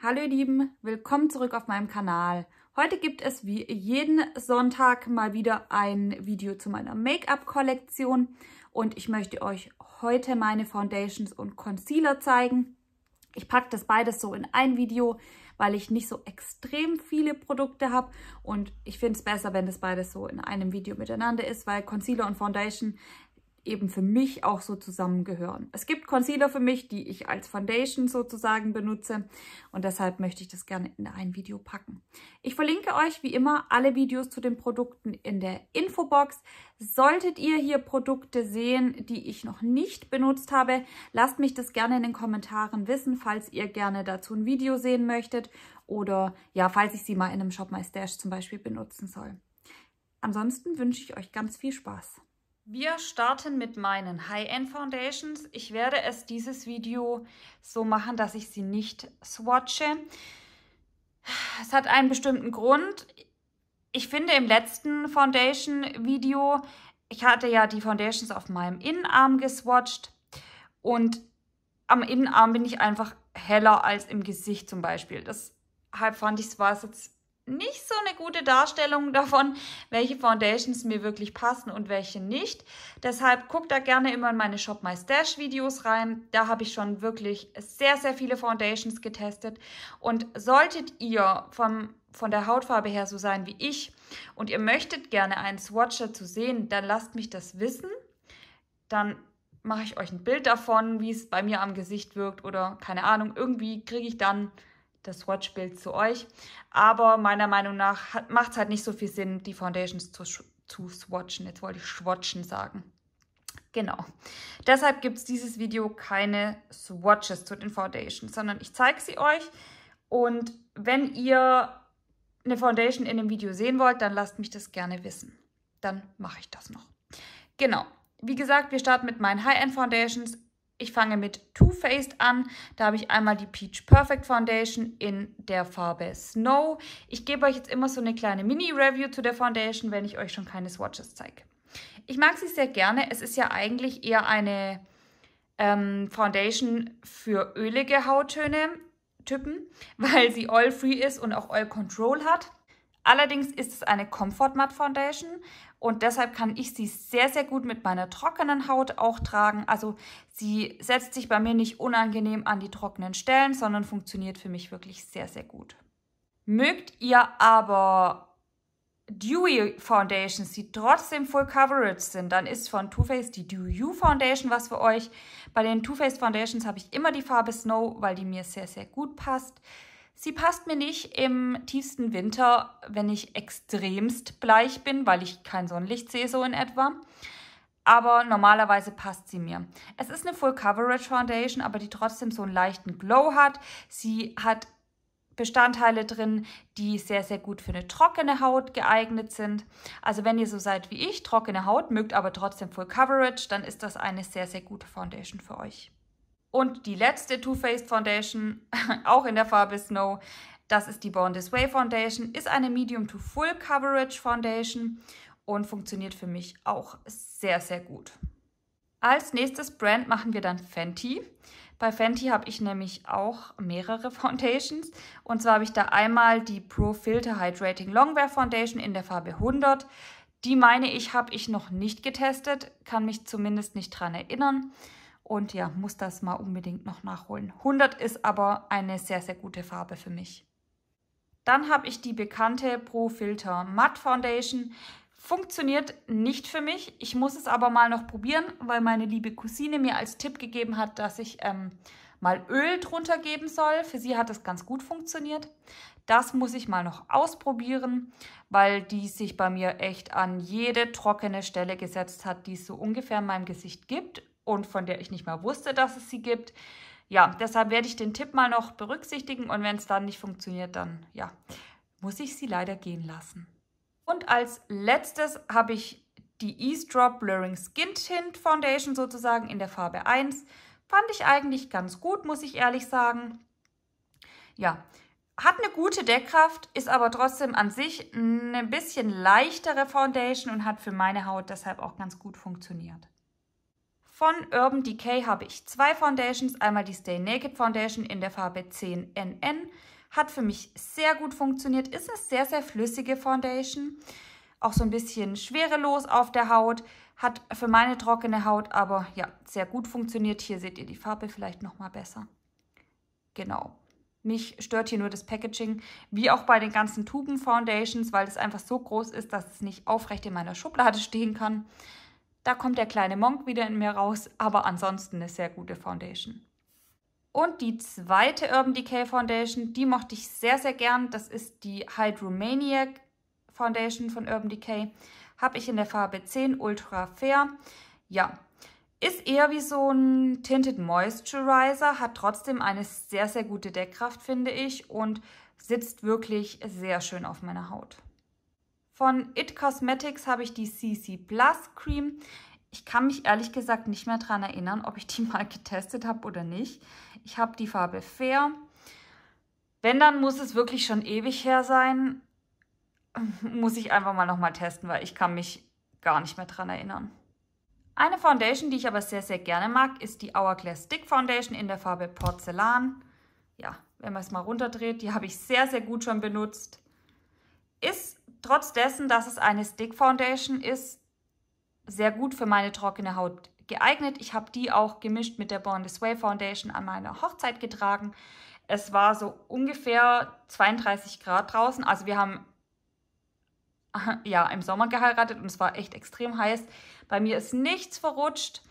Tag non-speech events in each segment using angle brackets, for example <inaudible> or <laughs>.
Hallo ihr Lieben, willkommen zurück auf meinem Kanal. Heute gibt es wie jeden Sonntag mal wieder ein Video zu meiner Make-up-Kollektion und ich möchte euch heute meine Foundations und Concealer zeigen. Ich packe das beides so in ein Video, weil ich nicht so extrem viele Produkte habe und ich finde es besser, wenn das beides so in einem Video miteinander ist, weil Concealer und Foundation eben für mich auch so zusammengehören. Es gibt Concealer für mich, die ich als Foundation sozusagen benutze und deshalb möchte ich das gerne in ein Video packen. Ich verlinke euch wie immer alle Videos zu den Produkten in der Infobox. Solltet ihr hier Produkte sehen, die ich noch nicht benutzt habe, lasst mich das gerne in den Kommentaren wissen, falls ihr gerne dazu ein Video sehen möchtet oder ja, falls ich sie mal in einem Shop My Stash zum Beispiel benutzen soll. Ansonsten wünsche ich euch ganz viel Spaß. Wir starten mit meinen High-End Foundations. Ich werde es dieses Video so machen, dass ich sie nicht swatche. Es hat einen bestimmten Grund. Ich finde im letzten Foundation-Video, ich hatte ja die Foundations auf meinem Innenarm geswatcht und am Innenarm bin ich einfach heller als im Gesicht zum Beispiel. Deshalb fand ich, es jetzt nicht so eine gute Darstellung <laughs> davon, welche Foundations mir wirklich passen und welche nicht. Deshalb guckt da gerne immer in meine Shop My Stash Videos rein. Da habe ich schon wirklich sehr, sehr viele Foundations getestet. Und solltet ihr vom, von der Hautfarbe her so sein wie ich und ihr möchtet gerne einen Swatch dazu sehen, dann lasst mich das wissen. Dann mache ich euch ein Bild davon, wie es bei mir am Gesicht wirkt oder keine Ahnung. Irgendwie kriege ich dann das Swatch-Bild zu euch. Aber meiner Meinung nach macht es halt nicht so viel Sinn, die Foundations zu, zu swatchen. Jetzt wollte ich swatchen sagen. Genau. Deshalb gibt es dieses Video keine Swatches zu den Foundations, sondern ich zeige sie euch. Und wenn ihr eine Foundation in dem Video sehen wollt, dann lasst mich das gerne wissen. Dann mache ich das noch. Genau. Wie gesagt, wir starten mit meinen High-End Foundations. Ich fange mit Too Faced an. Da habe ich einmal die Peach Perfect Foundation in der Farbe Snow. Ich gebe euch jetzt immer so eine kleine Mini-Review zu der Foundation, wenn ich euch schon keine Swatches zeige. Ich mag sie sehr gerne. Es ist ja eigentlich eher eine ähm, Foundation für ölige Hauttöne, Typen, <laughs> weil sie oil-free ist und auch oil-control hat. Allerdings ist es eine Comfort Matte Foundation und deshalb kann ich sie sehr, sehr gut mit meiner trockenen Haut auch tragen. Also sie setzt sich bei mir nicht unangenehm an die trockenen Stellen, sondern funktioniert für mich wirklich sehr, sehr gut. Mögt ihr aber Dewy Foundations, die trotzdem Full Coverage sind, dann ist von Too Faced die Do You Foundation was für euch. Bei den Too Faced Foundations habe ich immer die Farbe Snow, weil die mir sehr, sehr gut passt. Sie passt mir nicht im tiefsten Winter, wenn ich extremst bleich bin, weil ich kein Sonnenlicht sehe so in etwa. Aber normalerweise passt sie mir. Es ist eine Full Coverage Foundation, aber die trotzdem so einen leichten Glow hat. Sie hat Bestandteile drin, die sehr, sehr gut für eine trockene Haut geeignet sind. Also wenn ihr so seid wie ich, trockene Haut, mögt aber trotzdem Full Coverage, dann ist das eine sehr, sehr gute Foundation für euch. Und die letzte Too Faced Foundation, <laughs> auch in der Farbe Snow, das ist die Born This Way Foundation, ist eine Medium to Full Coverage Foundation und funktioniert für mich auch sehr, sehr gut. Als nächstes Brand machen wir dann Fenty. Bei Fenty habe ich nämlich auch mehrere <laughs> Foundations. Und zwar habe ich da einmal die Pro Filter Hydrating Longwear Foundation in der Farbe 100. Die meine ich, habe ich noch nicht getestet, kann mich zumindest nicht dran erinnern. Und ja, muss das mal unbedingt noch nachholen. 100 ist aber eine sehr, sehr gute Farbe für mich. Dann habe ich die bekannte Pro Filter Matte Foundation. Funktioniert nicht für mich. Ich muss es aber mal noch probieren, weil meine liebe Cousine mir als Tipp gegeben hat, dass ich ähm, mal Öl drunter geben soll. Für sie hat es ganz gut funktioniert. Das muss ich mal noch ausprobieren, weil die sich bei mir echt an jede trockene Stelle gesetzt hat, die es so ungefähr in meinem Gesicht gibt und von der ich nicht mal wusste, dass es sie gibt. Ja, deshalb werde ich den Tipp mal noch berücksichtigen und wenn es dann nicht funktioniert, dann ja, muss ich sie leider gehen lassen. Und als letztes habe ich die Eavesdrop Blurring Skin Tint Foundation sozusagen in der Farbe 1. Fand ich eigentlich ganz gut, muss ich ehrlich sagen. Ja, hat eine gute Deckkraft, ist aber trotzdem an sich eine bisschen leichtere Foundation und hat für meine Haut deshalb auch ganz gut funktioniert. Von Urban Decay habe ich zwei Foundations. Einmal die Stay Naked Foundation in der Farbe 10NN. Hat für mich sehr gut funktioniert. Ist eine sehr, sehr flüssige Foundation. Auch so ein bisschen schwerelos auf der Haut. Hat für meine trockene Haut aber ja sehr gut funktioniert. Hier seht ihr die Farbe vielleicht nochmal besser. Genau. Mich stört hier nur das Packaging, wie auch bei den ganzen Tuben Foundations, weil es einfach so groß ist, dass es nicht aufrecht in meiner Schublade <laughs> stehen kann. Da kommt der kleine Monk wieder in mir raus, aber ansonsten eine sehr gute Foundation. Und die zweite Urban Decay Foundation, die mochte ich sehr, sehr gern. Das ist die Hydromaniac Foundation von Urban Decay. Habe ich in der Farbe 10 Ultra Fair. Ja, ist eher wie so ein Tinted Moisturizer, hat trotzdem eine sehr, sehr gute Deckkraft, finde ich, und sitzt wirklich sehr schön auf meiner Haut. Von It Cosmetics habe ich die CC Plus Cream. Ich kann mich ehrlich gesagt nicht mehr daran erinnern, ob ich die <laughs> mal getestet habe oder nicht. Ich habe die Farbe Fair. Wenn, dann muss es wirklich schon ewig her sein. <laughs> muss ich einfach mal nochmal testen, weil ich kann mich gar nicht mehr daran erinnern. Eine Foundation, die ich aber sehr, sehr gerne mag, ist die Hourglass Stick Foundation in der Farbe Porzellan. Ja, wenn man es mal runterdreht, die habe ich sehr, sehr gut schon benutzt. Ist trotz dessen, dass es eine Stick Foundation ist, sehr gut für meine trockene Haut geeignet. Ich habe die auch gemischt mit der Born This Way Foundation an meiner Hochzeit getragen. Es war so ungefähr 32 Grad draußen. Also wir haben <laughs> ja im Sommer geheiratet und es war echt extrem heiß. Bei mir ist nichts verrutscht.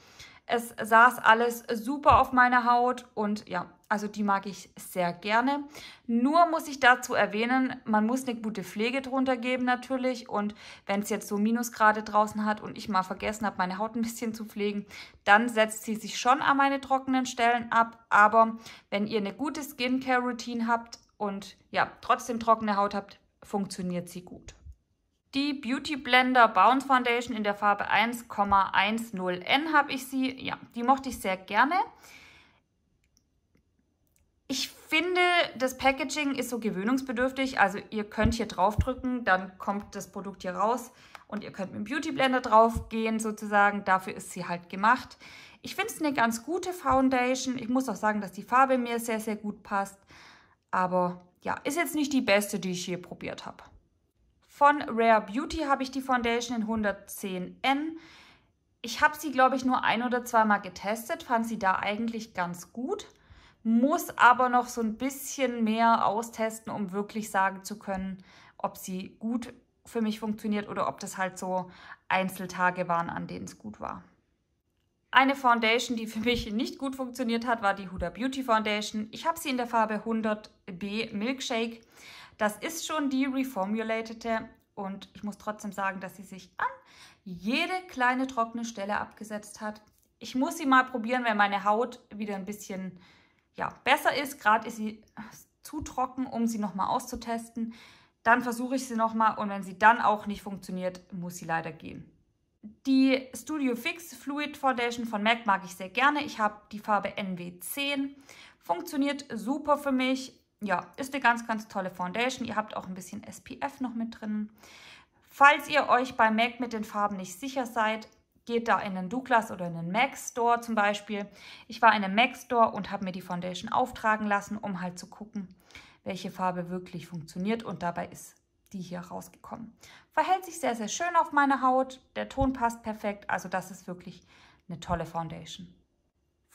Es saß alles super auf meiner Haut und ja, also die mag ich sehr gerne. Nur muss ich dazu erwähnen, man muss eine gute Pflege drunter geben natürlich. Und wenn es jetzt so Minusgrade draußen hat und ich mal vergessen habe, meine Haut ein bisschen zu pflegen, dann setzt sie sich schon an meine trockenen Stellen ab. Aber wenn ihr eine gute Skincare-Routine habt und ja, trotzdem trockene Haut habt, funktioniert sie gut. Die Beauty Blender Bounce Foundation in der Farbe 1,10N habe ich sie. Ja, die mochte ich sehr gerne. Ich finde, das Packaging ist so gewöhnungsbedürftig. Also ihr könnt hier draufdrücken, dann kommt das Produkt hier raus und ihr könnt mit dem Beauty Blender drauf gehen sozusagen. Dafür ist sie halt gemacht. Ich finde es eine ganz gute Foundation. Ich muss auch sagen, dass die Farbe mir sehr, sehr gut passt. Aber ja, ist jetzt nicht die beste, die ich hier probiert habe. Von Rare Beauty habe ich die Foundation in 110N. Ich habe sie, glaube ich, nur ein oder zweimal getestet, fand sie da eigentlich ganz gut, muss aber noch so ein bisschen mehr austesten, um wirklich sagen zu können, ob sie gut für mich funktioniert oder ob das halt so Einzeltage waren, an denen es gut war. Eine Foundation, die für mich nicht gut funktioniert hat, war die Huda Beauty Foundation. Ich habe sie in der Farbe 100B Milkshake. Das ist schon die reformulatete und ich muss trotzdem sagen, dass sie sich an jede kleine trockene Stelle abgesetzt hat. Ich muss sie mal probieren, wenn meine Haut wieder ein bisschen ja, besser ist. Gerade ist sie zu trocken, um sie nochmal auszutesten. Dann versuche ich sie nochmal und wenn sie dann auch nicht funktioniert, muss sie leider gehen. Die Studio Fix Fluid Foundation von MAC mag ich sehr gerne. Ich habe die Farbe NW10. Funktioniert super für mich ja, ist eine ganz, ganz tolle Foundation. Ihr habt auch ein bisschen SPF noch mit drin. Falls ihr euch bei MAC mit den Farben nicht sicher seid, geht da in den Douglas oder in den MAC Store zum Beispiel. Ich war in einem MAC Store und habe mir die Foundation auftragen lassen, um halt zu gucken, welche Farbe wirklich funktioniert und dabei ist die hier rausgekommen. Verhält sich sehr, sehr schön auf meine Haut, der Ton passt perfekt, also das ist wirklich eine tolle Foundation.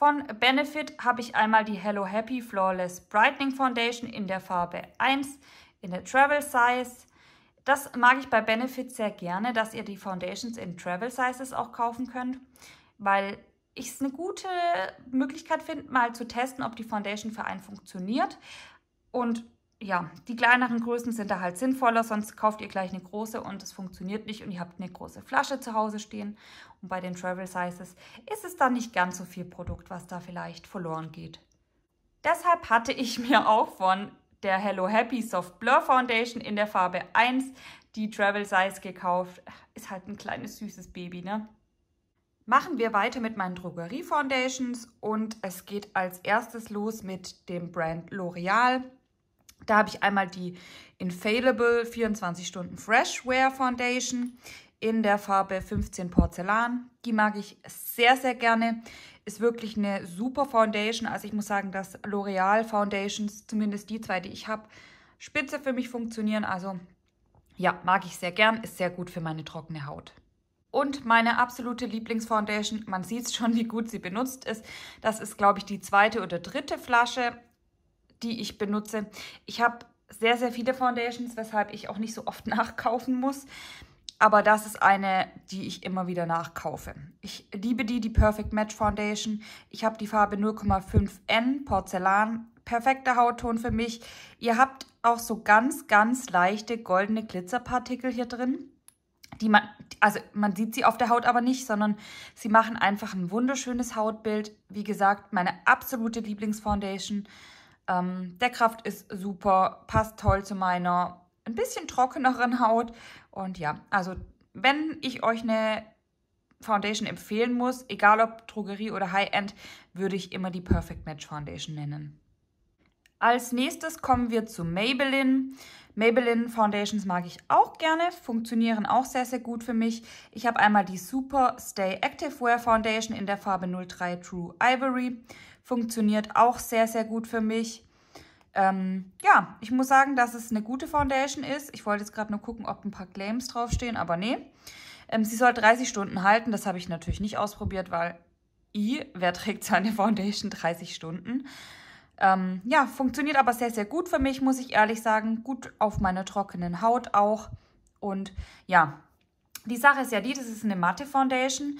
Von Benefit habe ich einmal die Hello Happy Flawless Brightening Foundation in der Farbe 1 in der Travel Size. Das mag ich bei Benefit sehr gerne, dass ihr die Foundations in Travel Sizes auch kaufen könnt, weil ich es eine gute Möglichkeit finde, mal zu testen, ob die Foundation für einen funktioniert. Und ja, die kleineren Größen sind da halt sinnvoller, sonst kauft ihr gleich eine große und es funktioniert nicht und ihr habt eine große Flasche zu Hause stehen. Und bei den Travel Sizes ist es dann nicht ganz so viel Produkt, was da vielleicht verloren geht. Deshalb hatte ich mir auch von der Hello Happy Soft Blur Foundation in der Farbe 1 die Travel Size gekauft. Ist halt ein kleines süßes Baby, ne? Machen wir weiter mit meinen Drogerie Foundations und es geht als erstes los mit dem Brand L'Oreal. Da habe ich einmal die Infallible 24 Stunden Fresh Wear Foundation in der Farbe 15 Porzellan. Die mag ich sehr, sehr gerne. Ist wirklich eine super Foundation. Also ich muss sagen, dass L'Oreal Foundations, zumindest die zwei, die ich habe, spitze für mich funktionieren. Also ja, mag ich sehr gern. Ist sehr gut für meine trockene Haut. Und meine absolute Lieblingsfoundation, man sieht es schon, wie gut sie benutzt ist. Das ist, glaube ich, die zweite oder dritte Flasche die ich benutze. Ich habe sehr, sehr viele Foundations, weshalb ich auch nicht so oft <laughs> nachkaufen muss. Aber das ist eine, die ich immer wieder nachkaufe. Ich liebe die, die Perfect Match Foundation. Ich habe die Farbe 0,5N Porzellan. Perfekter Hautton für mich. Ihr habt auch so ganz, ganz leichte goldene Glitzerpartikel hier drin. Die man, also man sieht sie auf der Haut aber nicht, sondern sie machen einfach ein wunderschönes Hautbild. Wie gesagt, meine absolute Lieblingsfoundation. Ähm, der Kraft ist super, passt toll zu meiner ein bisschen trockeneren Haut. Und ja, also wenn ich euch eine Foundation empfehlen muss, egal ob Drogerie oder High-End, würde ich immer die Perfect Match Foundation nennen. Als nächstes kommen wir zu Maybelline. Maybelline Foundations mag ich auch gerne, funktionieren auch sehr, sehr gut für mich. Ich habe einmal die Super Stay Active Wear Foundation in der Farbe 03 True Ivory funktioniert auch sehr, sehr gut für mich. Ähm, ja, ich muss sagen, dass es eine gute Foundation ist. Ich wollte jetzt gerade nur gucken, ob ein paar Claims draufstehen, aber nee. Ähm, sie soll 30 Stunden halten. Das habe ich natürlich nicht ausprobiert, weil I, wer trägt seine Foundation 30 Stunden? Ähm, ja, funktioniert aber sehr, sehr gut für mich, muss ich ehrlich sagen. Gut auf meiner trockenen Haut auch. Und ja, die Sache ist ja die, das ist eine matte Foundation,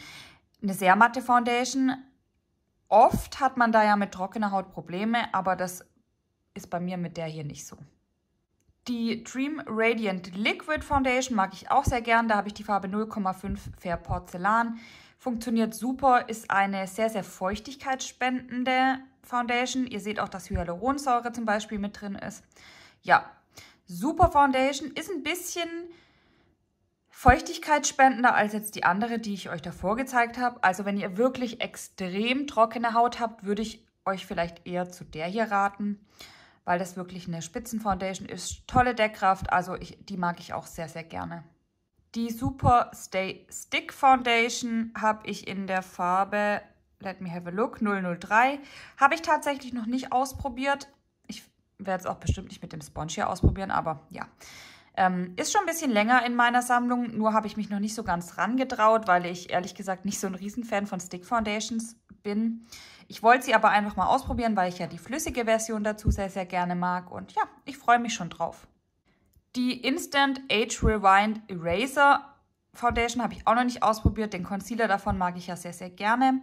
eine sehr matte Foundation oft hat man da ja mit trockener Haut Probleme, aber das ist bei mir mit der hier nicht so. Die Dream Radiant Liquid Foundation mag ich auch sehr gern. Da habe ich die Farbe 0,5 Fair Porzellan. Funktioniert super, ist eine sehr, sehr feuchtigkeitsspendende Foundation. Ihr seht auch, dass Hyaluronsäure zum Beispiel mit drin ist. Ja, super Foundation. Ist ein bisschen feuchtigkeitsspendender als jetzt die andere, die ich euch davor gezeigt habe. Also wenn ihr wirklich extrem trockene Haut habt, würde ich euch vielleicht eher zu der hier raten, weil das wirklich eine Spitzenfoundation ist. Tolle Deckkraft, also ich, die mag ich auch sehr, sehr gerne. Die Super Stay Stick Foundation habe ich in der Farbe Let Me Have a Look 003. Habe ich tatsächlich noch nicht ausprobiert. Ich werde es auch bestimmt nicht mit dem Sponge hier ausprobieren, aber ja. Ähm, ist schon ein bisschen länger in meiner Sammlung, nur habe ich mich noch nicht so ganz rangetraut, weil ich ehrlich gesagt nicht so ein Riesenfan von Stick Foundations bin. Ich wollte sie aber einfach mal ausprobieren, weil ich ja die flüssige Version dazu sehr, sehr gerne mag. Und ja, ich freue mich schon drauf. Die Instant Age Rewind Eraser Foundation habe ich auch noch nicht ausprobiert. Den Concealer davon mag ich ja sehr, sehr gerne.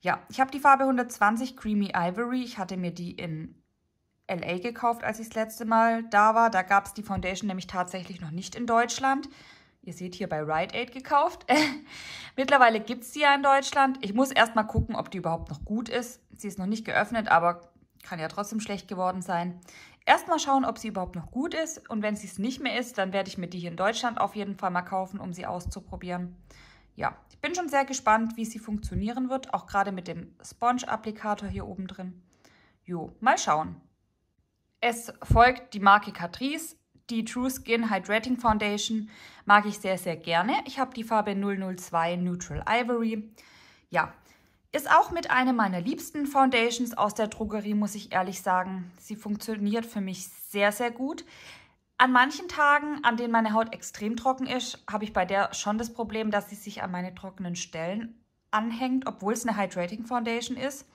Ja, ich habe die Farbe 120 Creamy Ivory. Ich hatte mir die in LA gekauft, als ich das letzte Mal da war. Da gab es die Foundation nämlich tatsächlich noch nicht in Deutschland. Ihr seht hier bei Rite Aid gekauft. <laughs> Mittlerweile gibt es sie ja in Deutschland. Ich muss erst mal gucken, ob die überhaupt noch gut ist. Sie ist noch nicht geöffnet, aber kann ja trotzdem schlecht geworden sein. Erstmal schauen, ob sie überhaupt noch gut ist. Und wenn sie es nicht mehr ist, dann werde ich mir die hier in Deutschland auf jeden Fall mal kaufen, um sie auszuprobieren. Ja, ich bin schon sehr gespannt, wie sie funktionieren wird. Auch gerade mit dem Sponge-Applikator hier oben drin. Jo, mal schauen. Es folgt die Marke Catrice, die True Skin Hydrating Foundation mag ich sehr, sehr gerne. Ich habe die Farbe 002 Neutral Ivory. Ja, ist auch mit einer meiner liebsten Foundations aus der Drogerie, muss ich ehrlich sagen. Sie funktioniert für mich sehr, sehr gut. An manchen Tagen, an denen meine Haut extrem trocken ist, habe ich bei der schon das Problem, dass sie sich an meine trockenen Stellen anhängt, obwohl es eine Hydrating Foundation ist.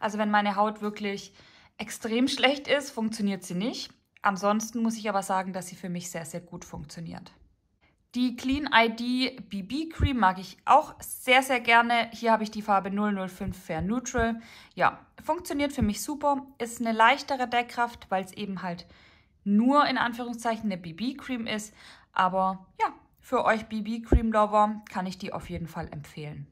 Also wenn meine Haut wirklich extrem schlecht ist, funktioniert sie nicht. Ansonsten muss ich aber sagen, dass sie für mich sehr, sehr gut funktioniert. Die Clean ID BB Cream mag ich auch sehr, sehr gerne. Hier habe ich die Farbe 005 Fair Neutral. Ja, funktioniert für mich super. Ist eine leichtere Deckkraft, weil es eben halt nur in Anführungszeichen eine BB Cream ist. Aber ja, für euch BB Cream Lover kann ich die auf jeden Fall empfehlen.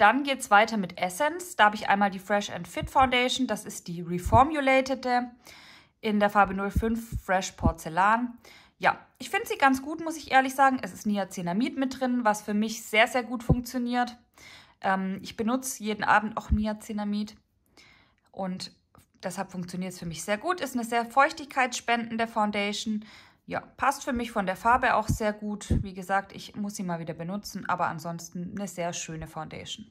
Dann geht es weiter mit Essence. Da habe ich einmal die Fresh and Fit Foundation. Das ist die Reformulated in der Farbe 05 Fresh Porzellan. Ja, ich finde sie ganz gut, muss ich ehrlich sagen. Es ist Niacinamid mit drin, was für mich sehr, sehr gut funktioniert. Ähm, ich benutze jeden Abend auch Niacinamid und deshalb funktioniert es für mich sehr gut. Ist eine sehr feuchtigkeitsspendende Foundation, ja, passt für mich von der Farbe auch sehr gut. Wie gesagt, ich muss sie mal wieder benutzen, aber ansonsten eine sehr schöne Foundation.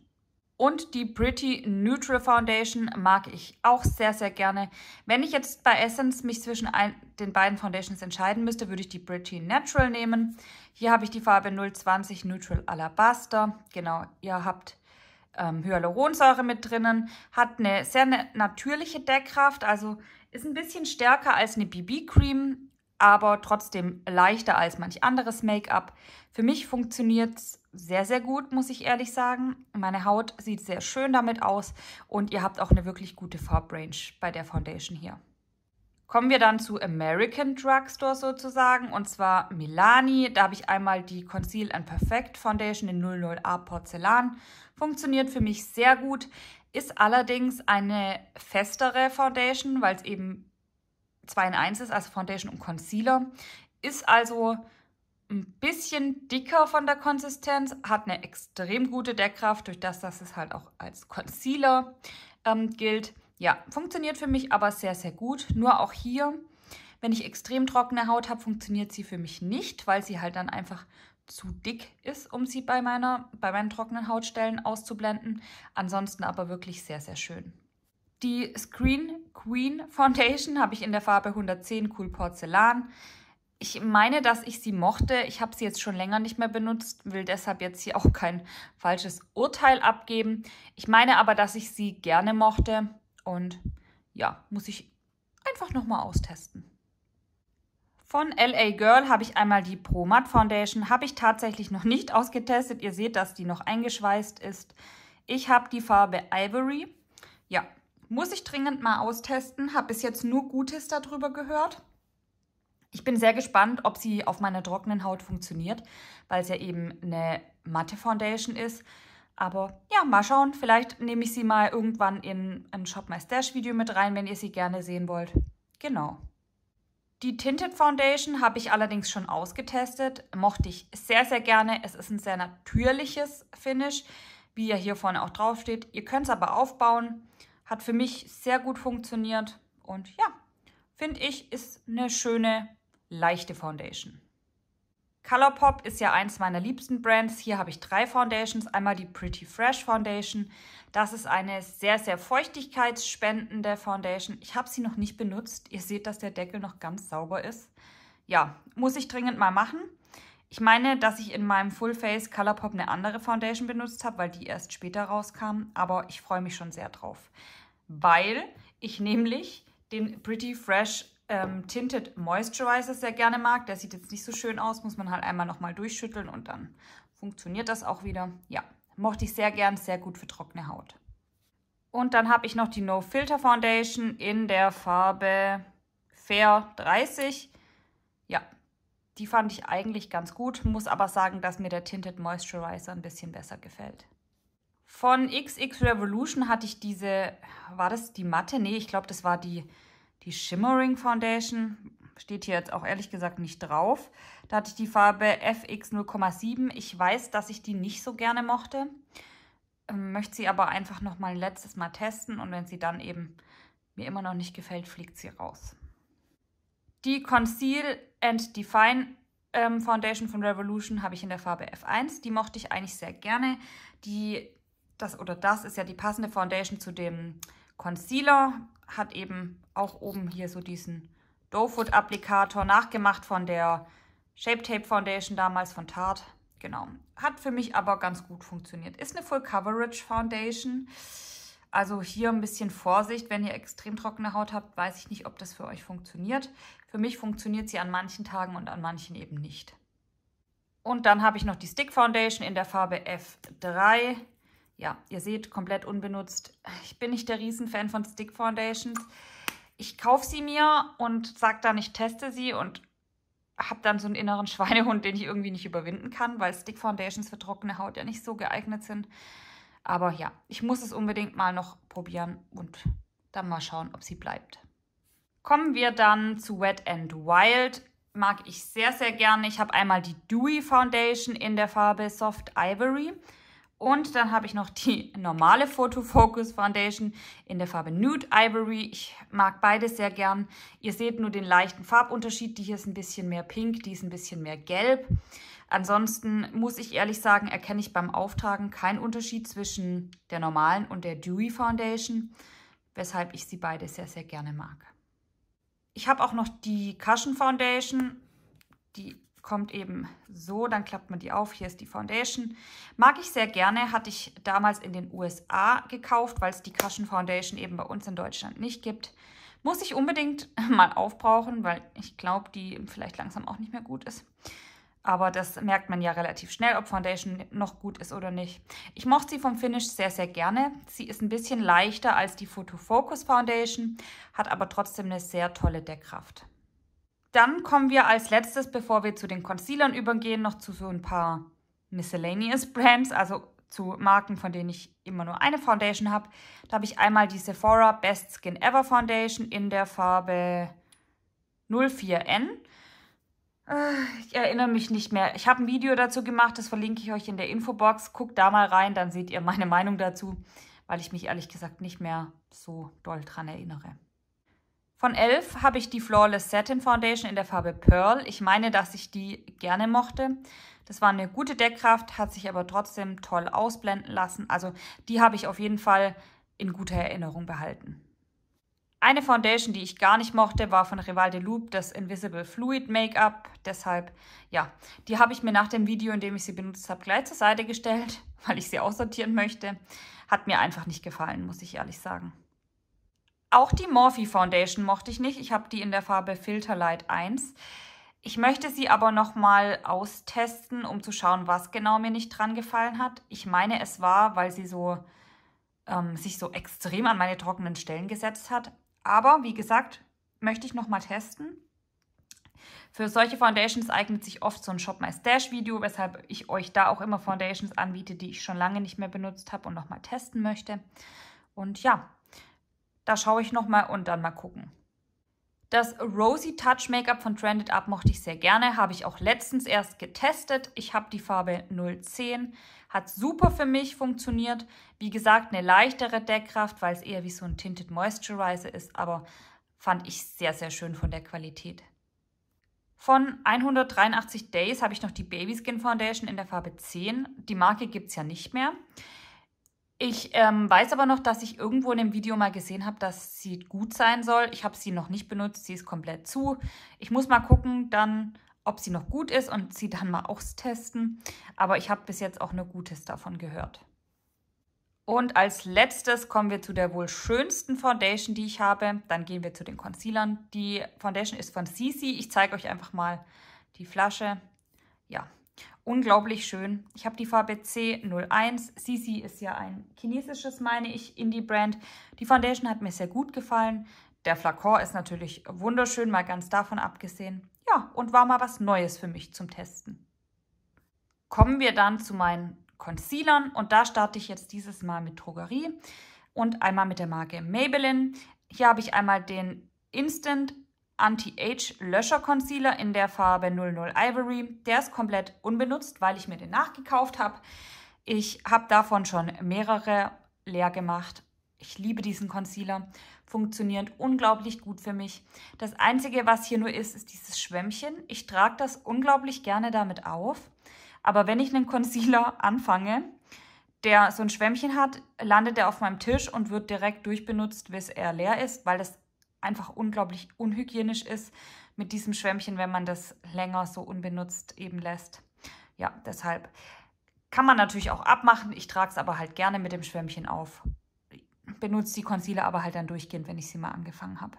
Und die Pretty Neutral Foundation mag ich auch sehr, sehr gerne. Wenn ich jetzt bei Essence mich zwischen ein, den beiden Foundations entscheiden müsste, würde ich die Pretty Natural nehmen. Hier habe ich die Farbe 020 Neutral Alabaster. Genau, ihr habt ähm, Hyaluronsäure mit drinnen. Hat eine sehr natürliche Deckkraft, also ist ein bisschen stärker als eine BB-Cream aber trotzdem leichter als manch anderes Make-up. Für mich funktioniert es sehr, sehr gut, muss ich ehrlich sagen. Meine Haut sieht sehr schön damit aus und ihr habt auch eine wirklich gute Farbrange bei der Foundation hier. Kommen wir dann zu American Drugstore sozusagen und zwar Milani. Da habe ich einmal die Conceal and Perfect Foundation in 00A Porzellan. Funktioniert für mich sehr gut, ist allerdings eine festere Foundation, weil es eben 2 in 1 ist, also Foundation und Concealer. Ist also ein bisschen dicker von der Konsistenz, hat eine extrem gute Deckkraft, durch das, dass es halt auch als Concealer ähm, gilt. Ja, funktioniert für mich aber sehr, sehr gut. Nur auch hier, wenn ich extrem trockene Haut habe, funktioniert sie für mich nicht, weil sie halt dann einfach zu dick ist, um sie bei, meiner, bei meinen trockenen Hautstellen auszublenden. Ansonsten aber wirklich sehr, sehr schön. Die Screen Queen Foundation habe ich in der Farbe 110 Cool Porzellan. Ich meine, dass ich sie mochte. Ich habe sie jetzt schon länger nicht mehr benutzt, will deshalb jetzt hier auch kein falsches Urteil abgeben. Ich meine aber, dass ich sie gerne mochte und ja, muss ich einfach nochmal austesten. Von LA Girl habe ich einmal die Pro Matte Foundation, habe ich tatsächlich noch nicht ausgetestet. Ihr seht, dass die noch eingeschweißt ist. Ich habe die Farbe Ivory muss ich dringend mal austesten, habe bis jetzt nur Gutes darüber gehört. Ich bin sehr gespannt, ob sie auf meiner trockenen Haut funktioniert, weil es ja eben eine matte Foundation ist. Aber ja, mal schauen. Vielleicht nehme ich sie mal irgendwann in ein Shop My Stash Video mit rein, wenn ihr sie gerne sehen wollt. Genau. Die Tinted Foundation habe ich allerdings schon ausgetestet. Mochte ich sehr, sehr gerne. Es ist ein sehr natürliches Finish, wie ja hier vorne auch draufsteht. Ihr könnt es aber aufbauen. Hat für mich sehr gut funktioniert und ja, finde ich, ist eine schöne, leichte Foundation. Colourpop ist ja eins meiner liebsten Brands. Hier habe ich drei Foundations. Einmal die Pretty Fresh Foundation. Das ist eine sehr, sehr feuchtigkeitsspendende Foundation. Ich habe sie noch nicht benutzt. Ihr seht, dass der Deckel noch ganz sauber ist. Ja, muss ich dringend mal machen. Ich meine, dass ich in meinem Full Face Colourpop eine andere Foundation benutzt habe, weil die erst später rauskam, aber ich freue mich schon sehr drauf, weil ich nämlich den Pretty Fresh ähm, Tinted Moisturizer sehr gerne mag. Der sieht jetzt nicht so schön aus, muss man halt einmal nochmal durchschütteln und dann funktioniert das auch wieder. Ja, mochte ich sehr gern, sehr gut für trockene Haut. Und dann habe ich noch die No Filter Foundation in der Farbe Fair 30. Ja, die fand ich eigentlich ganz gut, muss aber sagen, dass mir der Tinted Moisturizer ein bisschen besser gefällt. Von XX Revolution hatte ich diese, war das die matte? Nee, ich glaube, das war die, die Shimmering Foundation. Steht hier jetzt auch ehrlich gesagt nicht drauf. Da hatte ich die Farbe FX 0,7. Ich weiß, dass ich die nicht so gerne mochte. Ähm, möchte sie aber einfach noch mal ein letztes Mal testen. Und wenn sie dann eben mir immer noch nicht gefällt, fliegt sie raus. Die Conceal and Define ähm, Foundation von Revolution habe ich in der Farbe F1. Die mochte ich eigentlich sehr gerne. Die, das oder das ist ja die passende Foundation zu dem Concealer. Hat eben auch oben hier so diesen Doe-Foot Applikator nachgemacht von der Shape Tape Foundation damals von Tarte. Genau. Hat für mich aber ganz gut funktioniert. Ist eine Full Coverage Foundation. Also hier ein bisschen Vorsicht, wenn ihr extrem trockene Haut habt, weiß ich nicht, ob das für euch funktioniert. Für mich funktioniert sie an manchen Tagen und an manchen eben nicht. Und dann habe ich noch die Stick Foundation in der Farbe F3. Ja, ihr seht, komplett unbenutzt. Ich bin nicht der Riesenfan von Stick Foundations. Ich kaufe sie mir und sage dann, ich teste sie und habe dann so einen inneren <laughs> Schweinehund, den ich irgendwie nicht überwinden kann, weil Stick Foundations für trockene Haut ja nicht so geeignet sind. Aber ja, ich muss es unbedingt mal noch probieren und dann mal schauen, ob sie bleibt. Kommen wir dann zu Wet and Wild. Mag ich sehr, sehr gerne. Ich habe einmal die Dewy Foundation in der Farbe Soft Ivory. Und dann habe ich noch die normale Photo Focus Foundation in der Farbe Nude Ivory. Ich mag beide sehr gern. Ihr seht nur den leichten Farbunterschied. Die hier ist ein bisschen mehr pink, die ist ein bisschen mehr gelb. Ansonsten muss ich ehrlich sagen, erkenne ich beim Auftragen keinen Unterschied zwischen der normalen und der Dewy Foundation, weshalb ich sie beide sehr, sehr gerne mag. Ich habe auch noch die Cushion Foundation. Die kommt eben so, dann klappt man die auf. Hier ist die Foundation. Mag ich sehr gerne, hatte ich damals in den USA gekauft, weil es die Cushion Foundation eben bei uns in Deutschland nicht gibt. Muss ich unbedingt <laughs> mal aufbrauchen, weil ich glaube, die vielleicht langsam auch nicht mehr gut ist. Aber das merkt man ja relativ schnell, ob Foundation noch gut ist oder nicht. Ich mochte sie vom Finish sehr, sehr gerne. Sie ist ein bisschen leichter als die Photo Focus Foundation, hat aber trotzdem eine sehr tolle Deckkraft. Dann kommen wir als letztes, bevor wir zu den Concealern übergehen, noch zu so ein paar Miscellaneous Brands, also zu Marken, von denen ich immer nur eine Foundation habe. Da habe ich einmal die Sephora Best Skin Ever Foundation in der Farbe 04N. Äh, ich erinnere mich nicht mehr. Ich habe ein Video dazu gemacht, das verlinke ich euch in der Infobox. Guckt da mal rein, dann seht ihr meine Meinung dazu, weil ich mich ehrlich gesagt nicht mehr so doll dran erinnere. Von Elf habe ich die Flawless Satin Foundation in der Farbe Pearl. Ich meine, dass ich die gerne mochte. Das war eine gute Deckkraft, hat sich aber trotzdem toll ausblenden lassen. Also die habe ich auf jeden Fall in guter Erinnerung behalten. Eine Foundation, die ich gar nicht mochte, war von Rival de Loup, das Invisible Fluid Make-up. Deshalb, ja, die habe ich mir nach dem Video, in dem ich sie benutzt habe, gleich zur Seite gestellt, <laughs> weil ich sie aussortieren möchte. Hat mir einfach nicht gefallen, muss ich ehrlich sagen. Auch die Morphe Foundation mochte ich nicht. Ich habe die in der Farbe Filter Light 1. Ich möchte sie aber nochmal austesten, um zu schauen, was genau mir nicht dran gefallen hat. Ich meine, es war, weil sie so ähm, sich so extrem an meine trockenen Stellen gesetzt hat. Aber wie gesagt, möchte ich nochmal testen. Für solche Foundations eignet sich oft so ein Shop My Stash Video, weshalb ich euch da auch immer Foundations anbiete, die ich schon lange nicht mehr benutzt habe und nochmal testen möchte. Und ja, da schaue ich nochmal und dann mal gucken. Das Rosy Touch Make-up von Trended Up mochte ich sehr gerne, habe ich auch letztens erst getestet. Ich habe die Farbe 010, hat super für mich funktioniert. Wie gesagt, eine leichtere Deckkraft, weil es eher wie so ein Tinted Moisturizer ist, aber fand ich sehr, sehr schön von der Qualität. Von 183 Days habe ich noch die Baby Skin Foundation in der Farbe 10. Die Marke gibt es ja nicht mehr. Ich ähm, weiß aber noch, dass ich irgendwo in dem Video mal gesehen habe, dass sie gut sein soll. Ich habe sie noch nicht benutzt, sie ist komplett zu. Ich muss mal gucken dann, ob sie noch gut ist und sie dann mal austesten. Aber ich habe bis jetzt auch nur Gutes davon gehört. Und als letztes kommen wir zu der wohl schönsten Foundation, die ich habe. Dann gehen wir zu den Concealern. Die Foundation ist von Sisi. Ich zeige euch einfach mal die Flasche. Ja, unglaublich schön. Ich habe die Farbe C01. CC ist ja ein chinesisches, meine ich, Indie-Brand. Die Foundation hat mir sehr gut gefallen. Der Flakon ist natürlich wunderschön, mal ganz davon abgesehen. Ja, und war mal was Neues für mich zum Testen. Kommen wir dann zu meinen Concealern und da starte ich jetzt dieses Mal mit Drogerie und einmal mit der Marke Maybelline. Hier habe ich einmal den Instant Anti-Age Löscher Concealer in der Farbe 00 Ivory. Der ist komplett unbenutzt, weil ich mir den nachgekauft habe. Ich habe davon schon mehrere leer gemacht. Ich liebe diesen Concealer. Funktioniert unglaublich gut für mich. Das Einzige, was hier nur ist, ist dieses Schwämmchen. Ich trage das unglaublich gerne damit auf. Aber wenn ich einen Concealer <laughs> anfange, der so ein Schwämmchen hat, landet er auf meinem Tisch und wird direkt durchbenutzt, bis er leer ist, weil das einfach unglaublich unhygienisch ist mit diesem Schwämmchen, wenn man das länger so unbenutzt eben lässt. Ja, deshalb kann man natürlich auch abmachen. Ich trage es aber halt gerne mit dem Schwämmchen auf. Benutze die Concealer aber halt dann durchgehend, wenn ich sie mal angefangen habe.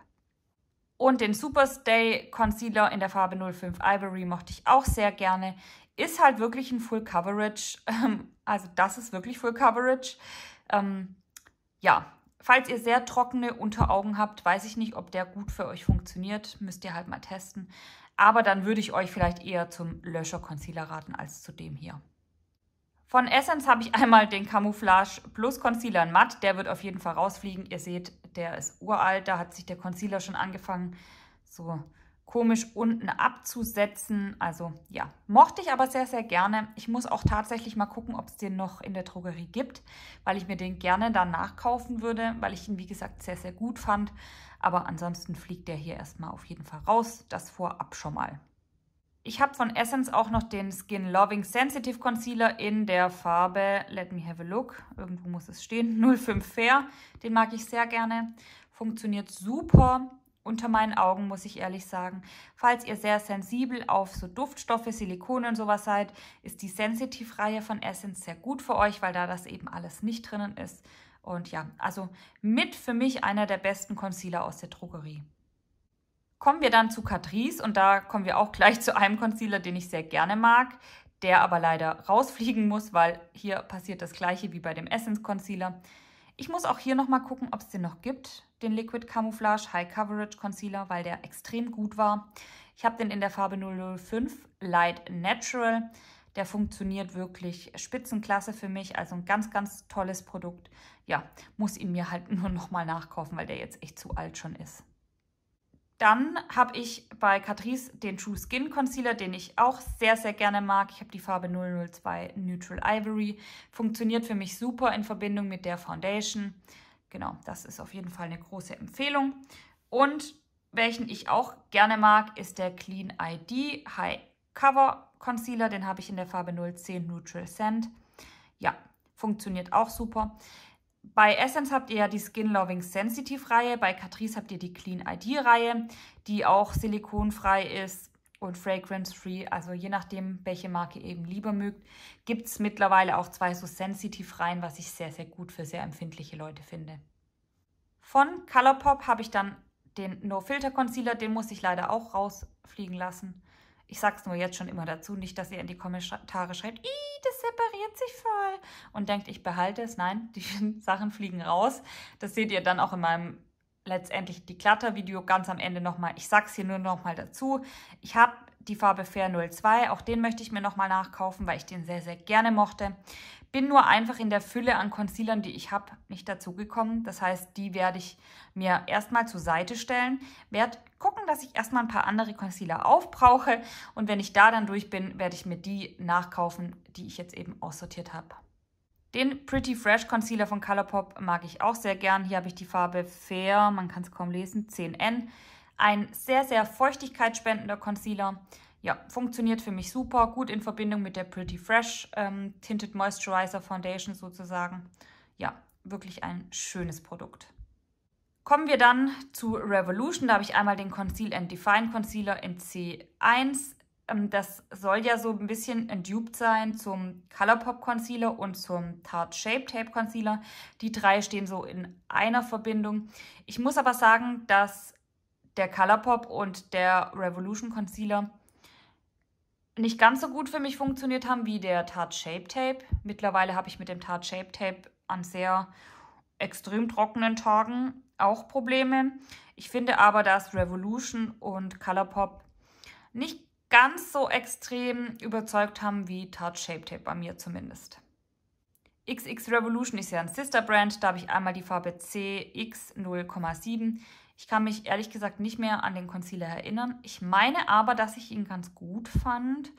Und den Superstay Concealer in der Farbe 05 Ivory mochte ich auch sehr gerne. Ist halt wirklich ein Full Coverage. Ähm, also das ist wirklich Full Coverage. Ähm, ja, Falls ihr sehr trockene Unteraugen habt, weiß ich nicht, ob der gut für euch funktioniert. Müsst ihr halt mal testen. Aber dann würde ich euch vielleicht eher zum Löscher-Concealer raten als zu dem hier. Von Essence habe ich einmal den Camouflage Plus Concealer in Matt. Der wird auf jeden Fall rausfliegen. Ihr seht, der ist uralt. Da hat sich der Concealer schon angefangen, so komisch unten abzusetzen. Also ja, mochte ich aber sehr, sehr gerne. Ich muss auch tatsächlich mal gucken, ob es den noch in der Drogerie gibt, weil ich mir den gerne danach kaufen würde, weil ich ihn, wie gesagt, sehr, sehr gut fand. Aber ansonsten fliegt der hier erstmal auf jeden Fall raus. Das vorab schon mal. Ich habe von Essence auch noch den Skin Loving Sensitive Concealer in der Farbe Let Me Have a Look. Irgendwo muss es stehen. 05 <laughs> Fair. Den mag ich sehr gerne. Funktioniert super unter meinen Augen, muss ich ehrlich sagen. Falls ihr sehr sensibel auf so Duftstoffe, Silikone und sowas seid, ist die Sensitive-Reihe von Essence sehr gut für euch, weil da das eben alles nicht drinnen ist. Und ja, also mit für mich einer der besten Concealer aus der Drogerie. Kommen wir dann zu Catrice und da kommen wir auch gleich <laughs> zu einem Concealer, den ich sehr gerne mag, der aber leider rausfliegen muss, weil hier passiert das gleiche wie bei dem Essence Concealer. Ich muss auch hier nochmal gucken, ob es den noch gibt, den Liquid Camouflage High Coverage Concealer, weil der extrem gut war. Ich habe den in der Farbe 005 Light Natural. Der funktioniert wirklich spitzenklasse für mich, also ein ganz, ganz tolles Produkt. Ja, muss ihn mir halt <laughs> nur nochmal nachkaufen, weil der jetzt echt zu alt schon ist. Dann habe ich bei Catrice den True Skin Concealer, den ich auch sehr, sehr gerne mag. Ich habe die Farbe 002 Neutral Ivory. Funktioniert für mich super in Verbindung mit der Foundation. Genau, das ist auf jeden Fall eine große Empfehlung. Und welchen ich auch gerne mag, ist der Clean ID High Cover Concealer. Den habe ich in der Farbe 010 Neutral Sand. Ja, funktioniert auch super bei Essence habt ihr ja die Skin Loving Sensitive Reihe, bei Catrice habt ihr die Clean ID Reihe, die auch silikonfrei ist und fragrance free. Also je nachdem, welche Marke ihr eben lieber mögt, gibt es mittlerweile auch zwei so sensitive Reihen, was ich sehr, sehr gut für sehr empfindliche Leute finde. Von Colourpop habe ich dann den No Filter Concealer, den muss ich leider auch rausfliegen lassen. Ich sag's nur jetzt schon immer dazu, nicht, dass ihr in die Kommentare schreibt, ih, das separiert sich voll und denkt, ich behalte es. Nein, die <laughs> Sachen fliegen raus. Das seht ihr dann auch in meinem letztendlich die Klatter-Video ganz am Ende nochmal. Ich sag's hier nur nochmal dazu. Ich habe die Farbe Fair 02, auch den möchte ich mir nochmal nachkaufen, weil ich den sehr, sehr gerne mochte bin nur einfach in der Fülle an Concealern, die ich habe, nicht dazu gekommen. Das heißt, die werde ich mir erstmal zur Seite stellen, werde gucken, dass ich erstmal ein paar andere Concealer aufbrauche und wenn ich da dann durch bin, werde ich mir die nachkaufen, die ich jetzt eben aussortiert habe. Den Pretty Fresh Concealer von Colourpop mag ich auch sehr gern. Hier habe ich die Farbe Fair, man kann es kaum lesen, 10N. Ein sehr, sehr feuchtigkeitsspendender Concealer ja, funktioniert für mich super. Gut in Verbindung mit der Pretty Fresh ähm, Tinted Moisturizer Foundation sozusagen. Ja, wirklich ein schönes Produkt. Kommen wir dann zu Revolution. Da habe ich einmal den Conceal and Define Concealer in C1. Ähm, das soll ja so ein bisschen endubt sein zum Colourpop Concealer und zum Tarte Shape Tape Concealer. Die drei stehen so in einer Verbindung. Ich muss aber sagen, dass der Colourpop und der Revolution Concealer nicht ganz so gut für mich funktioniert haben wie der Tarte Shape Tape. Mittlerweile habe ich mit dem Tarte Shape Tape an sehr extrem trockenen Tagen auch Probleme. Ich finde aber, dass Revolution und Colourpop nicht ganz so extrem überzeugt haben wie Tarte Shape Tape, bei mir zumindest. XX Revolution ist ja ein Sister Brand, da habe ich einmal die Farbe CX 0,7 ich kann mich ehrlich gesagt nicht mehr an den Concealer erinnern. Ich meine aber, dass ich ihn ganz gut fand.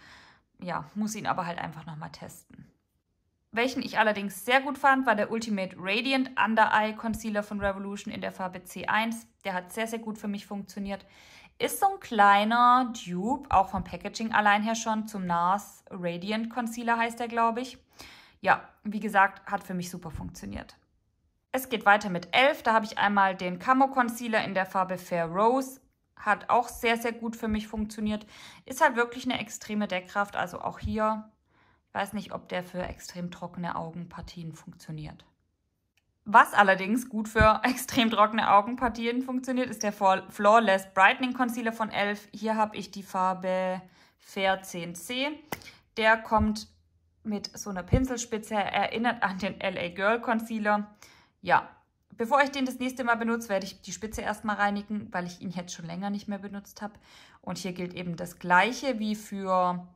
Ja, muss ihn aber halt einfach nochmal testen. Welchen ich allerdings sehr gut fand, war der Ultimate Radiant Under Eye Concealer von Revolution in der Farbe C1. Der hat sehr, sehr gut für mich funktioniert. Ist so ein kleiner Dupe, auch vom Packaging allein her schon, zum NARS Radiant Concealer heißt der, glaube ich. Ja, wie gesagt, hat für mich super funktioniert. Es geht weiter mit 11. Da habe ich einmal den Camo Concealer in der Farbe Fair Rose. Hat auch sehr, sehr gut für mich funktioniert. Ist halt wirklich eine extreme Deckkraft. Also auch hier, ich weiß nicht, ob der für extrem trockene Augenpartien funktioniert. Was allerdings gut für <laughs> extrem trockene Augenpartien funktioniert, ist der Flawless Brightening Concealer von e.l.f. Hier habe ich die Farbe Fair 10C. Der kommt mit so einer Pinselspitze, erinnert an den LA Girl Concealer. Ja, bevor ich den das nächste Mal benutze, werde ich die Spitze erstmal reinigen, weil ich ihn jetzt schon länger nicht mehr benutzt habe. Und hier gilt eben das gleiche wie für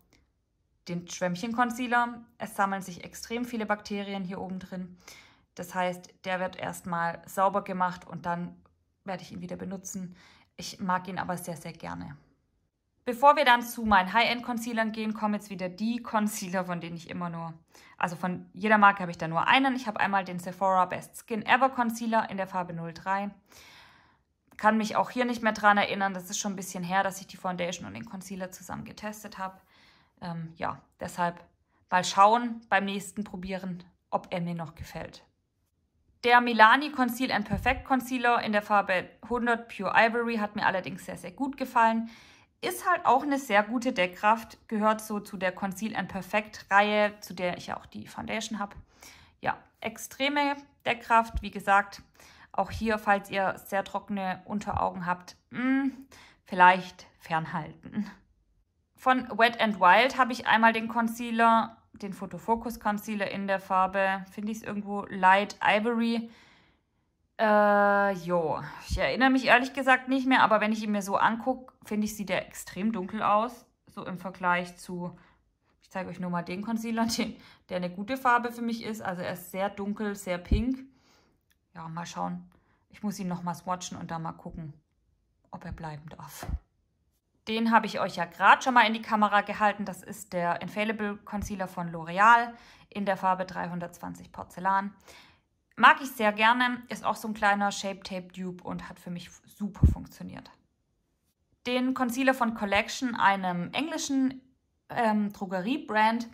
den Schwämmchen-Concealer. Es sammeln sich extrem viele Bakterien hier oben drin. Das heißt, der wird erstmal sauber gemacht und dann werde ich ihn wieder benutzen. Ich mag ihn aber sehr, sehr gerne. Bevor wir dann zu meinen High-End-Concealern gehen, kommen jetzt wieder die Concealer, von denen ich immer nur, also von jeder Marke habe ich da nur einen. Ich habe einmal den Sephora Best Skin Ever Concealer in der Farbe 03. Kann mich auch hier nicht mehr dran erinnern, das ist schon ein bisschen her, dass ich die Foundation und den Concealer zusammen getestet habe. Ähm, ja, deshalb mal schauen beim nächsten Probieren, ob er mir noch gefällt. Der Milani Conceal and Perfect Concealer in der Farbe 100 Pure Ivory hat mir allerdings sehr, sehr gut gefallen ist halt auch eine sehr gute Deckkraft, gehört so zu der Conceal and Perfect Reihe, zu der ich ja auch die Foundation habe. Ja, extreme Deckkraft, wie gesagt, auch hier, falls ihr sehr trockene Unteraugen habt, mh, hm, vielleicht fernhalten. Von Wet and Wild habe ich einmal den Concealer, den Photofocus Concealer in der Farbe, finde ich es irgendwo, Light Ivory. Äh, jo, ich erinnere mich ehrlich gesagt nicht mehr, aber wenn ich ihn mir so angucke, finde ich, sieht er extrem dunkel aus. So im Vergleich zu, ich zeige euch nur mal den Concealer, <laughs> den, der eine gute Farbe für mich ist. Also er ist sehr dunkel, sehr pink. Ja, mal schauen. Ich muss ihn nochmal swatchen und dann mal gucken, ob er bleiben darf. Den habe ich euch ja gerade schon mal in die Kamera gehalten. Das ist der Infallible Concealer von L'Oreal in der Farbe 320 Porzellan. Mag ich sehr gerne, ist auch so ein kleiner Shape Tape Dupe und hat für mich super funktioniert. Den Concealer von Collection, einem englischen ähm, Drogerie-Brand,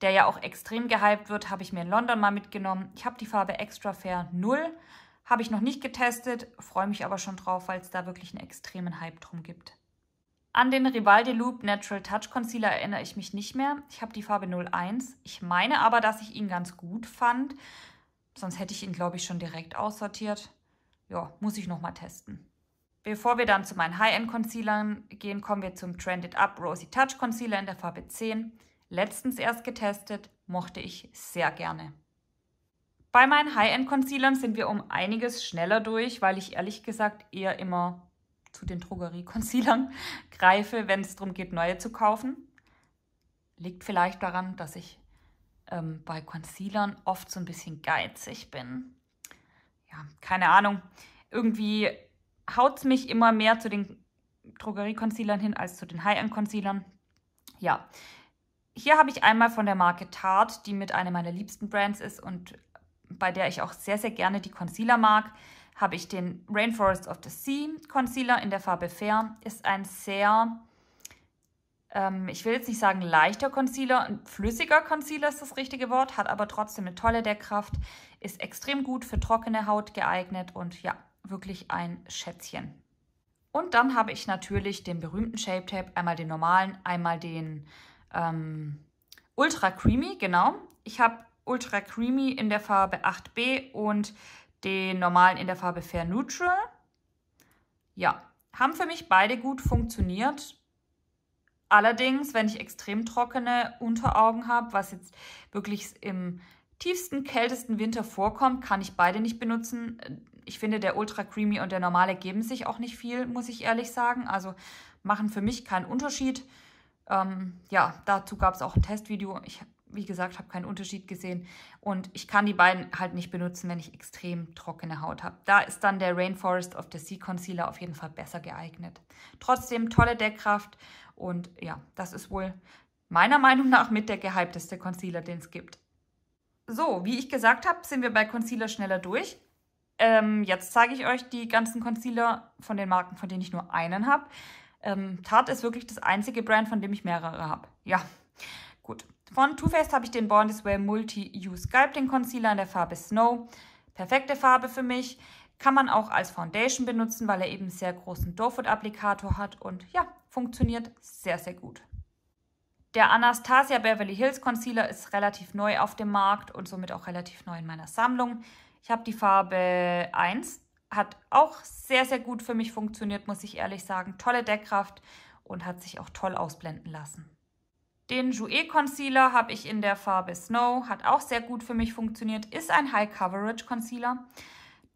der ja auch extrem gehypt wird, habe ich mir in London mal mitgenommen. Ich habe die Farbe Extra Fair 0, habe ich noch nicht getestet, freue mich aber schon drauf, weil es da wirklich einen extremen Hype drum gibt. An den Rivaldi Loop Natural Touch Concealer erinnere ich mich nicht mehr. Ich habe die Farbe 01. Ich meine aber, dass ich ihn ganz gut fand. Sonst hätte ich ihn, glaube ich, schon direkt aussortiert. Ja, muss ich nochmal testen. Bevor wir dann zu meinen High-End-Concealern gehen, kommen wir zum Trended Up Rosy Touch Concealer in der Farbe 10. Letztens erst getestet, mochte ich sehr gerne. Bei meinen High-End-Concealern sind wir um einiges schneller durch, weil ich ehrlich gesagt eher immer zu den Drogerie-Concealern <laughs> greife, wenn es darum geht, neue zu kaufen. Liegt vielleicht daran, dass ich ähm, bei Concealern oft so ein bisschen geizig bin. Ja, keine Ahnung. Irgendwie haut es mich immer mehr zu den Drogerie-Concealern hin als zu den High-End-Concealern. Ja, hier habe ich einmal von der Marke Tarte, die mit einer meiner liebsten Brands ist und bei der ich auch sehr, sehr gerne die Concealer mag, habe ich den Rainforest of the Sea Concealer in der Farbe Fair. Ist ein sehr ähm, ich will jetzt nicht sagen leichter Concealer, ein flüssiger Concealer ist das richtige Wort, hat aber trotzdem eine tolle Deckkraft, ist extrem gut für trockene Haut geeignet und ja, wirklich ein Schätzchen. Und dann habe ich natürlich den berühmten Shape Tape, einmal den normalen, einmal den ähm, Ultra Creamy, genau. Ich habe Ultra Creamy in der Farbe 8B und den normalen in der Farbe Fair Neutral. Ja, haben für mich beide gut funktioniert. Allerdings, wenn ich extrem trockene Unteraugen habe, was jetzt wirklich im tiefsten, kältesten Winter vorkommt, kann ich beide nicht benutzen. Ich finde, der Ultra Creamy und der normale geben sich auch nicht viel, muss ich ehrlich sagen. Also machen für mich keinen Unterschied. Ähm, ja, dazu gab es auch ein Testvideo. Ich, wie gesagt, habe keinen Unterschied gesehen. Und ich kann die beiden halt nicht benutzen, wenn ich extrem trockene Haut habe. Da ist dann der Rainforest of the Sea Concealer auf jeden Fall besser geeignet. Trotzdem tolle Deckkraft und ja, das ist wohl meiner Meinung nach mit der gehypteste Concealer, den es gibt. So, wie ich gesagt habe, sind wir bei Concealer schneller durch. Ähm, jetzt zeige ich euch die ganzen Concealer von den Marken, von denen ich nur einen habe. Ähm, Tarte ist wirklich das einzige Brand, von dem ich mehrere habe. Ja, gut. Von Too Faced habe ich den Born This Way Multi-Use Sculpting Concealer in der Farbe Snow. Perfekte Farbe für mich. Kann man auch als Foundation benutzen, weil er eben sehr großen doorfoot applikator hat und ja, funktioniert sehr, sehr gut. Der Anastasia Beverly Hills Concealer ist relativ neu auf dem Markt und somit auch relativ neu in meiner Sammlung. Ich habe die Farbe 1, hat auch sehr, sehr gut für mich funktioniert, muss ich ehrlich sagen. Tolle Deckkraft und hat sich auch toll ausblenden lassen. Den Jouer Concealer habe ich in der Farbe Snow, hat auch sehr gut für mich funktioniert, ist ein High Coverage Concealer.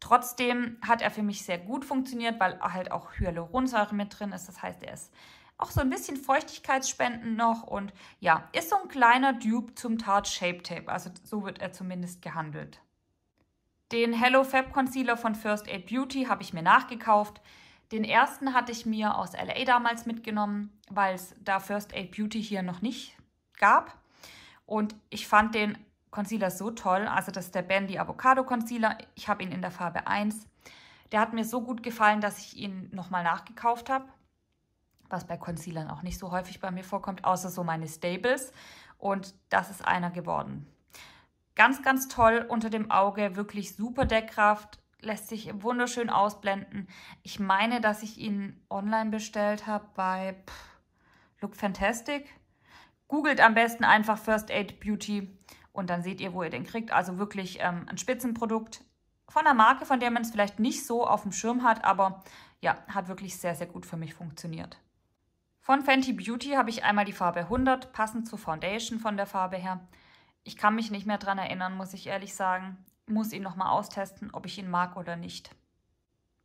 Trotzdem hat er für mich sehr gut funktioniert, weil halt auch Hyaluronsäure mit drin ist. Das heißt, er ist auch so ein bisschen Feuchtigkeitsspenden noch und ja, ist so ein kleiner Dupe zum Tarte Shape Tape. Also so wird er zumindest gehandelt. Den Hello Fab Concealer von First Aid Beauty habe ich mir nachgekauft. Den ersten hatte ich mir aus LA damals mitgenommen, weil es da First Aid Beauty hier noch nicht gab. Und ich fand den Concealer so toll. Also das ist der Bendy Avocado Concealer. Ich habe ihn in der Farbe 1. Der hat mir so gut gefallen, dass ich ihn nochmal nachgekauft habe. Was bei Concealern auch nicht so häufig bei mir vorkommt, außer so meine Stables. Und das ist einer geworden. Ganz, ganz toll unter dem Auge. Wirklich super Deckkraft. Lässt sich wunderschön ausblenden. Ich meine, dass ich ihn online bestellt habe bei Look Fantastic. Googelt am besten einfach First Aid Beauty und dann seht ihr, wo ihr den kriegt. Also wirklich ähm, ein Spitzenprodukt von einer Marke, von der man es vielleicht nicht so auf dem Schirm hat, aber ja, hat wirklich sehr, sehr gut für mich funktioniert. Von Fenty Beauty habe ich einmal die Farbe 100, passend zur Foundation von der Farbe her. Ich kann mich nicht mehr dran erinnern, muss ich ehrlich sagen. Muss ihn nochmal austesten, ob ich ihn mag oder nicht.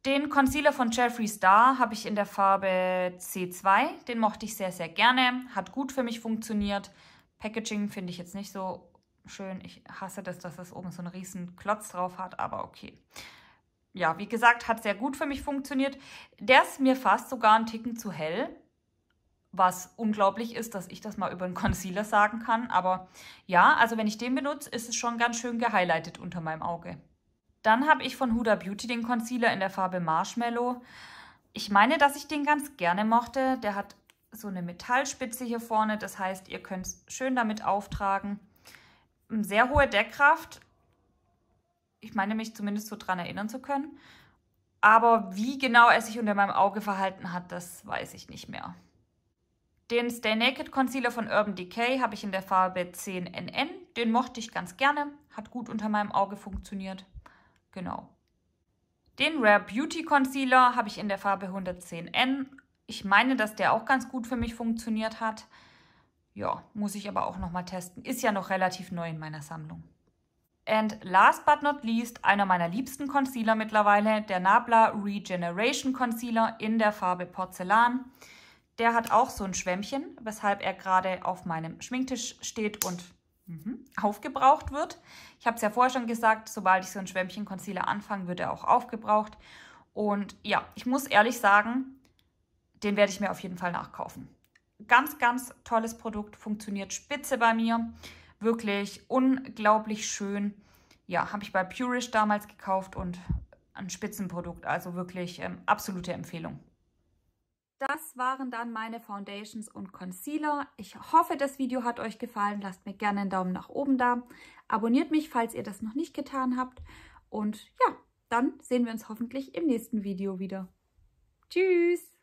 Den Concealer von Jeffree Star habe ich in der Farbe C2. Den mochte ich sehr, sehr gerne. Hat gut für mich funktioniert. Packaging finde ich jetzt nicht so schön. Ich hasse das, dass es oben so einen riesen Klotz drauf hat, aber okay. Ja, wie gesagt, hat sehr gut für mich funktioniert. Der ist mir fast sogar einen Ticken zu hell, was unglaublich ist, dass ich das mal über einen Concealer sagen kann. Aber ja, also wenn ich den benutze, ist es schon ganz schön gehighlightet unter meinem Auge. Dann habe ich von Huda Beauty den Concealer in der Farbe Marshmallow. Ich meine, dass ich den ganz gerne mochte. Der hat so eine Metallspitze hier vorne. Das heißt, ihr könnt es schön damit auftragen sehr hohe Deckkraft. Ich meine mich zumindest so dran erinnern zu können. Aber wie genau er sich unter meinem Auge verhalten hat, das weiß ich nicht mehr. Den Stay Naked Concealer von Urban Decay habe ich in der Farbe 10NN. Den mochte ich ganz gerne, hat gut unter meinem Auge funktioniert. Genau. Den Rare Beauty Concealer habe ich in der Farbe 110N. Ich meine, dass der auch ganz gut für mich funktioniert hat. Ja, muss ich aber auch nochmal testen. Ist ja noch relativ neu in meiner Sammlung. And last but not least, einer meiner liebsten Concealer mittlerweile, der Nabla Regeneration Concealer in der Farbe Porzellan. Der hat auch so ein Schwämmchen, weshalb er gerade auf meinem Schminktisch steht und mhm, aufgebraucht wird. Ich habe es ja vorher schon gesagt, sobald ich so ein Schwämmchen Concealer anfange, wird er auch aufgebraucht. Und ja, ich muss ehrlich sagen, den werde ich mir auf jeden Fall nachkaufen ganz, ganz tolles Produkt, funktioniert spitze bei mir. Wirklich unglaublich schön. Ja, habe ich bei Purish damals gekauft und ein Spitzenprodukt, also wirklich ähm, absolute Empfehlung. Das waren dann meine Foundations und Concealer. Ich hoffe, das Video hat euch gefallen. Lasst mir gerne einen Daumen nach oben da. Abonniert mich, falls ihr das noch nicht getan habt. Und ja, dann sehen wir uns hoffentlich im nächsten Video wieder. Tschüss!